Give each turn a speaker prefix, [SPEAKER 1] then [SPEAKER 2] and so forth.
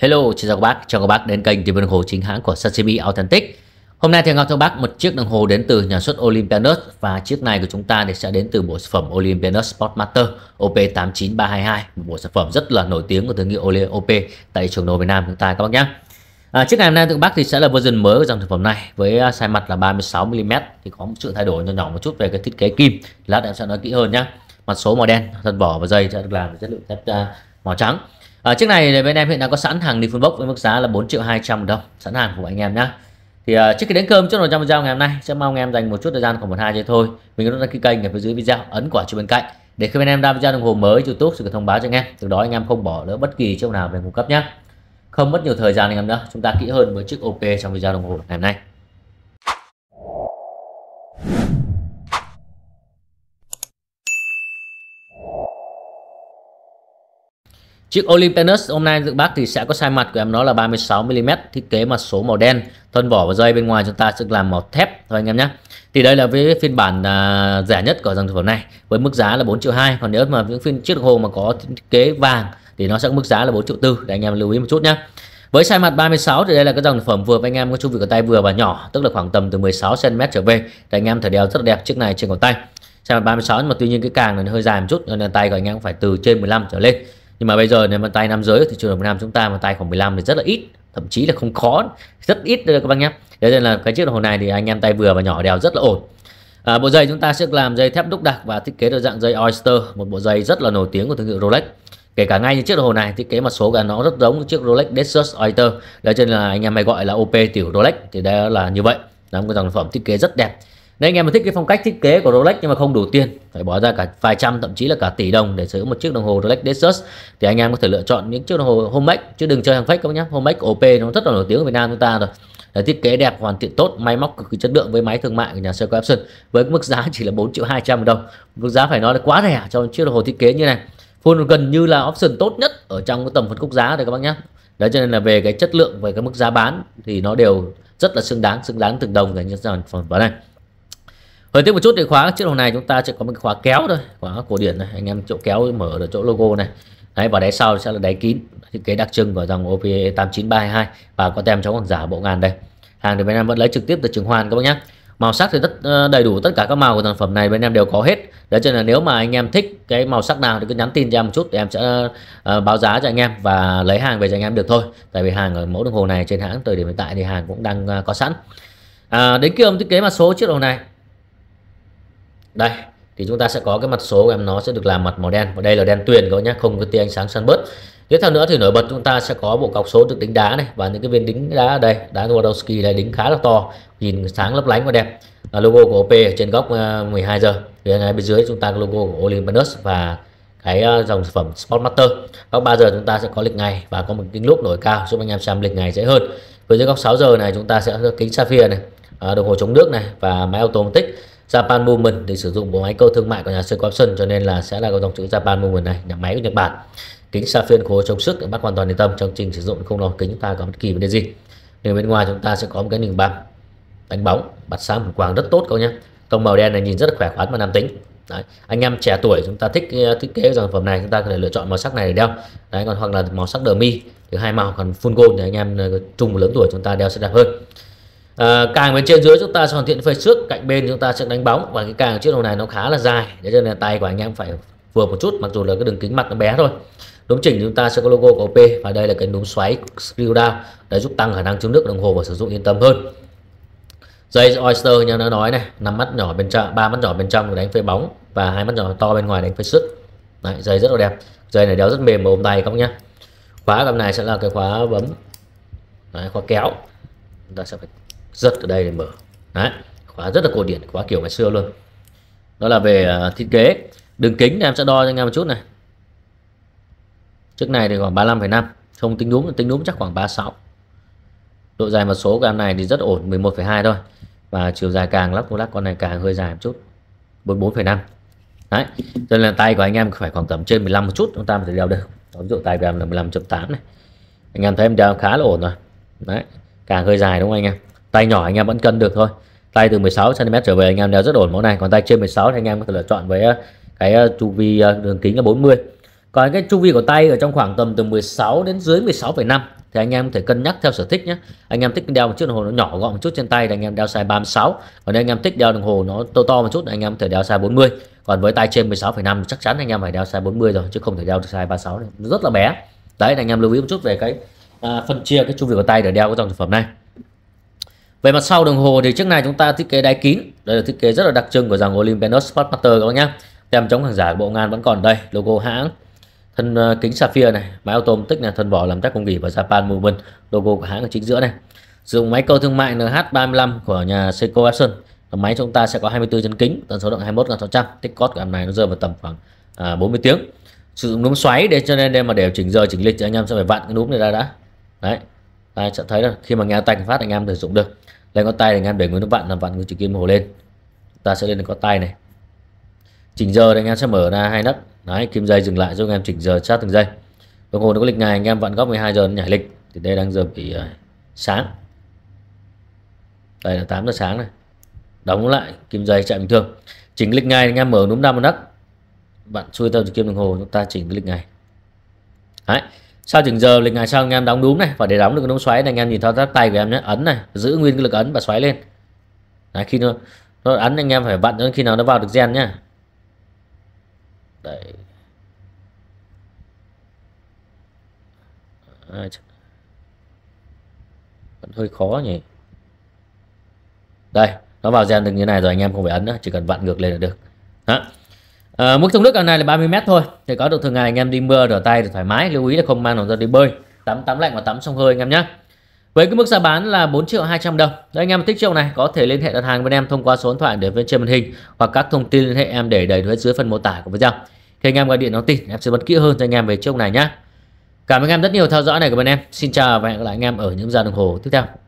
[SPEAKER 1] Hello, xin chào các bác, chào các bác đến kênh tìm đồng hồ chính hãng của Sashimi Authentic. Hôm nay thì ngọc thưa bác một chiếc đồng hồ đến từ nhà xuất Olympianus và chiếc này của chúng ta thì sẽ đến từ bộ sản phẩm Olympianus Sportmaster OP89322, một bộ sản phẩm rất là nổi tiếng của thương hiệu OP tại trường đồ Việt Nam chúng ta các bác nhé. À, chiếc này hôm nay thưa bác thì sẽ là version mới của dòng sản phẩm này với à, size mặt là 36 mm thì có một sự thay đổi nhỏ nhỏ một chút về cái thiết kế kim. Lát em sẽ nói kỹ hơn nhé. Mặt số màu đen, thân vỏ và dây sẽ được làm chất liệu thép à, màu trắng à, chiếc này thì bên em hiện đang có sẵn hàng đi full box với mức giá là 4 triệu 200 đồng sẵn hàng của anh em nhá thì uh, trước khi đến cơm chốt 100 video ngày hôm nay sẽ mong anh em dành một chút thời gian khoảng một hai giây thôi mình có đăng ký kênh ở phía dưới video ấn quả chuông bên cạnh để khi bên em ra video đồng hồ mới youtube sẽ thông báo cho anh em từ đó anh em không bỏ lỡ bất kỳ chỗ nào về cung cấp nhé không mất nhiều thời gian anh em nữa chúng ta kỹ hơn với chiếc ok trong video đồng hồ ngày hôm nay Chiếc Olympus hôm nay dự bác thì sẽ có size mặt của em nó là 36mm thiết kế mặt số màu đen thân vỏ và dây bên ngoài chúng ta sẽ làm màu thép thôi anh em nhé thì đây là với phiên bản à, rẻ nhất của dòng sản phẩm này với mức giá là 4 triệu 2 còn nếu mà những phiên chiếc đồng hồ mà có thiết kế vàng thì nó sẽ có mức giá là 4 triệu 4 để anh em lưu ý một chút nhé với size mặt 36 thì đây là cái dòng sản phẩm vừa với anh em có chu vị của tay vừa và nhỏ tức là khoảng tầm từ 16 cm trở về để anh em thể đeo rất là đẹp chiếc này trên cổ tay size mặt 36 nhưng mà tuy nhiên cái càng này nó hơi dài một chút nên tay của anh em cũng phải từ trên 15 trở lên nhưng mà bây giờ nếu mà tay nam giới thì thị trường Việt Nam chúng ta mà tay khoảng 15 thì rất là ít thậm chí là không khó rất ít đây các bác nhé thế nên là cái chiếc đồng hồ này thì anh em tay vừa và nhỏ đèo rất là ổn à, bộ dây chúng ta sẽ làm dây thép đúc đặc và thiết kế được dạng dây oyster một bộ dây rất là nổi tiếng của thương hiệu Rolex kể cả ngay như chiếc đồng hồ này thiết kế mặt số cả nó rất giống chiếc Rolex Dexus Oyster đấy cho nên là anh em hay gọi là OP tiểu Rolex thì đây là như vậy là một sản phẩm thiết kế rất đẹp nếu anh em mà thích cái phong cách thiết kế của Rolex nhưng mà không đủ tiền, phải bỏ ra cả vài trăm thậm chí là cả tỷ đồng để sở hữu một chiếc đồng hồ Rolex Desus thì anh em có thể lựa chọn những chiếc đồng hồ Homemade chứ đừng chơi hàng fake các nhé. Homemade OP nó rất là nổi tiếng ở Việt Nam chúng ta rồi. Để thiết kế đẹp, hoàn thiện tốt, máy móc cực kỳ chất lượng với máy thương mại của nhà Seiko Epson với mức giá chỉ là 4 triệu 200 đồng. Mức giá phải nói là quá rẻ cho chiếc đồng hồ thiết kế như này. Full gần như là option tốt nhất ở trong cái tầm phân khúc giá rồi các bác nhé. Đấy cho nên là về cái chất lượng về cái mức giá bán thì nó đều rất là xứng đáng, xứng đáng từng đồng dành cho sản phẩm này. Hơi tiếp một chút thì khóa chiếc đồng này chúng ta sẽ có một cái khóa kéo thôi, khóa cổ điển này, anh em chỗ kéo mở được chỗ logo này. Đấy và đáy sau sẽ là đáy kín, thiết kế đặc trưng của dòng OP 89322 e và có tem chống hàng giả bộ ngàn đây. Hàng thì bên em vẫn lấy trực tiếp từ Trường Hoàn các bác nhé. Màu sắc thì rất ờ, đầy đủ tất cả các màu của sản phẩm này bên em đều có hết. Đấy cho nên là nếu mà anh em thích cái màu sắc nào thì cứ nhắn tin cho em một chút để em sẽ ờ, báo giá cho anh em và lấy hàng về cho anh em được thôi. Tại vì hàng ở mẫu đồng hồ này trên hãng thời điểm hiện tại thì hàng cũng đang ờ, có sẵn. À, đến kia ông thiết kế mã số chiếc đồng này đây thì chúng ta sẽ có cái mặt số của em nó sẽ được làm mặt màu đen và đây là đen tuyền các bạn nhé không có tia ánh sáng sân bớt tiếp theo nữa thì nổi bật chúng ta sẽ có bộ cọc số được đính đá này và những cái viên đính đá ở đây đá Swarovski này đính khá là to nhìn sáng lấp lánh và đẹp là logo của OP trên góc 12 ờ, giờ thì ngay bên dưới chúng ta có logo của Olympus và cái ờ, dòng sản phẩm Sportmaster góc 3 giờ chúng ta sẽ có lịch ngày và có một kính lúp nổi cao giúp anh em xem lịch ngày dễ hơn với dưới góc 6 giờ này chúng ta sẽ có kính sapphire này ờ, đồng hồ chống nước này và máy automatic Japan Movement thì sử dụng bộ máy cơ thương mại của nhà siêu Corporation cho nên là sẽ là có dòng chữ Japan Movement này nhà máy của Nhật Bản kính Sapphire phiên khối chống sức để bác hoàn toàn yên tâm trong trình sử dụng không lo kính chúng ta có bất kỳ vấn đề gì nếu bên ngoài chúng ta sẽ có một cái hình băng đánh bóng bật sáng một quang rất tốt các nhé tông màu đen này nhìn rất khỏe khoắn và nam tính Đấy. anh em trẻ tuổi chúng ta thích ờ, thiết kế sản phẩm này chúng ta có thể lựa chọn màu sắc này để đeo Đấy, còn hoặc là màu sắc đờ mi thứ hai màu còn full gold thì anh em ờ, trung lớn tuổi chúng ta đeo sẽ đẹp hơn à, càng bên trên dưới chúng ta sẽ hoàn thiện phê trước cạnh bên chúng ta sẽ đánh bóng và cái càng chiếc đồng này nó khá là dài để cho nên là tay của anh em phải vừa một chút mặc dù là cái đường kính mặt nó bé thôi đúng chỉnh chúng ta sẽ có logo của OP và đây là cái núm xoáy screw down để giúp tăng khả năng chứa nước đồng hồ và sử dụng yên tâm hơn dây oyster như nó nói này năm mắt nhỏ bên trong ba mắt nhỏ bên trong đánh phơi bóng và hai mắt nhỏ to bên ngoài đánh phơi sứt Đấy, dây rất là đẹp dây này đeo rất mềm mà ôm tay không nhá khóa cầm này sẽ là cái khóa bấm Đấy, khóa kéo chúng ta sẽ phải giật ở đây để mở đấy khóa rất là cổ điển khóa kiểu ngày xưa luôn đó là về à, thiết kế đường kính thì em sẽ đo cho anh em một chút này Trước này thì khoảng 35,5 không tính đúng tính đúng chắc khoảng 36 độ dài mặt số của em này thì rất ổn 11,2 thôi và chiều dài càng lắp lắc con này càng hơi dài một chút 44,5 đấy cho nên là tay của anh em phải khoảng tầm trên 15 một chút chúng ta mới đeo được đó, ví dụ tay của em là 15.8 này anh em thấy em đeo khá là ổn rồi đấy càng hơi dài đúng không anh em tay nhỏ anh em vẫn cân được thôi tay từ 16 cm trở về anh em đeo rất ổn mẫu này còn tay trên 16 thì anh em có thể lựa chọn với ờ, cái ờ, chu vi ờ, đường kính là 40 còn cái chu vi của tay ở trong khoảng tầm từ 16 đến dưới 16,5 thì anh em có thể cân nhắc theo sở thích nhé anh em thích đeo một chiếc đồng hồ nó nhỏ gọn một chút trên tay thì anh em đeo size 36 còn nếu anh em thích đeo đồng hồ nó to to một chút thì anh em có thể đeo size 40 còn với tay trên 16,5 chắc chắn anh em phải đeo size 40 rồi chứ không thể đeo được size 36 này. rất là bé đấy anh em lưu ý một chút về cái à, phân chia cái chu vi của tay để đeo cái dòng sản phẩm này về mặt sau đồng hồ thì chiếc này chúng ta thiết kế đáy kín. Đây là thiết kế rất là đặc trưng của dòng Olympus Spotmaster các bác nhá Tem chống hàng giả bộ ngan vẫn còn đây, logo hãng. Thân ờ, kính sapphire này, máy automatic này, thân vỏ làm chắc công nghỉ và Japan Movement, logo của hãng ở chính giữa này. Dùng máy cơ thương mại NH35 của nhà Seiko Epson. Máy chúng ta sẽ có 24 chân kính, tần số động 21 600 tích cót của em này nó rơi vào tầm khoảng à, 40 tiếng. Sử dụng núm xoáy để cho nên để mà điều chỉnh giờ chỉnh lịch thì anh em sẽ phải vặn cái núm này ra đã. Đấy. Đây sẽ thấy là khi mà nghe tay phát anh em sử dụng được lên con tay này anh em để nguyên nó vặn làm vặn cái chữ kim màu lên ta sẽ lên được con tay này chỉnh giờ thì anh em sẽ mở ra hai nấc đấy kim dây dừng lại giúp anh em chỉnh giờ sát từng giây đồng hồ nó có lịch ngày anh em vặn góc 12 giờ nó nhảy lịch thì đây đang giờ bị ờ, sáng đây là 8 giờ sáng này đóng lại kim dây chạy bình thường chỉnh lịch ngày anh em mở núm năm nấc bạn xuôi theo kim đồng hồ chúng ta chỉnh lịch ngày đấy sau chừng giờ lịch ngày sau anh em đóng đúng này và để đóng được cái đống xoáy này anh em nhìn thao tác tay của em nhé ấn này giữ nguyên cái lực ấn và xoáy lên Đấy, khi nó, nó ấn anh em phải vặn đến khi nào nó vào được gen nhá Đấy. vẫn hơi khó nhỉ đây nó vào gen được như này rồi anh em không phải ấn nữa chỉ cần vặn ngược lên là được đó à, mức trong nước hôm nay là 30 mét thôi thì có được thường ngày anh em đi mưa rửa tay thì thoải mái lưu ý là không mang đồ ra đi bơi tắm tắm lạnh và tắm sông hơi anh em nhé với cái mức giá bán là 4 triệu 200 đồng Đấy, anh em thích chiếc này có thể liên hệ đặt hàng bên em thông qua số điện thoại để bên trên màn hình hoặc các thông tin liên hệ em để đầy đủ dưới phần mô tả của video thì anh em gọi điện nhắn tin em sẽ bật kỹ hơn cho anh em về chiếc này nhé cảm ơn anh em rất nhiều theo dõi này của bên em xin chào và hẹn gặp lại anh em ở những giờ đồng hồ tiếp theo